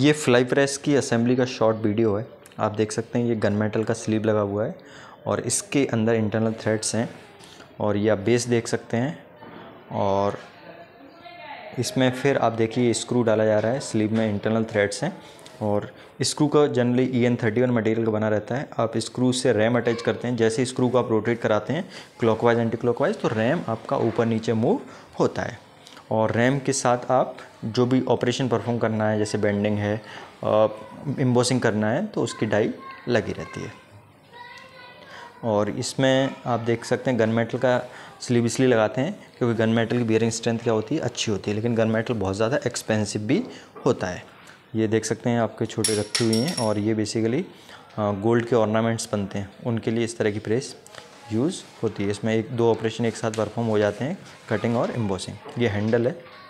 ये fly press की assembly का शॉर्ट वीडियो है आप देख सकते हैं ये गन मेटल का स्लीव लगा हुआ है और इसके अंदर इंटरनल थ्रेड्स हैं और ये आप बेस देख सकते हैं और इसमें फिर आप देखिए स्क्रू डाला जा रहा है स्लीव में इंटरनल थ्रेड्स हैं और स्क्रू का generally E N thirty one material का बना रहता है आप स्क्रू से रैम अटैच करते हैं जैसे स्क्रू को आप रोटेट कराते हैं क्लॉकवाइज एंटी क्लॉकवाइज तो रैम आपका ऊपर नीचे मूव होता है और रैम के साथ आप जो भी ऑपरेशन परफॉर्म करना है जैसे बेंडिंग है इम्बोसिंग करना है तो उसकी डाई लगी रहती है और इसमें आप देख सकते हैं गन मेटल का स्लीव इसलिए लगाते हैं क्योंकि गन मेटल की बियरिंग स्ट्रेंथ क्या होती है अच्छी होती है लेकिन गन मेटल बहुत ज़्यादा एक्सपेंसिव भी होता है ये देख सकते हैं आपके छोटे रखे हुए हैं और ये बेसिकली गोल्ड के ऑर्नामेंट्स बनते हैं उनके लिए इस तरह की प्रेस यूज़ होती है इसमें एक दो ऑपरेशन एक साथ परफॉर्म हो जाते हैं कटिंग और एम्बोसिंग ये हैंडल है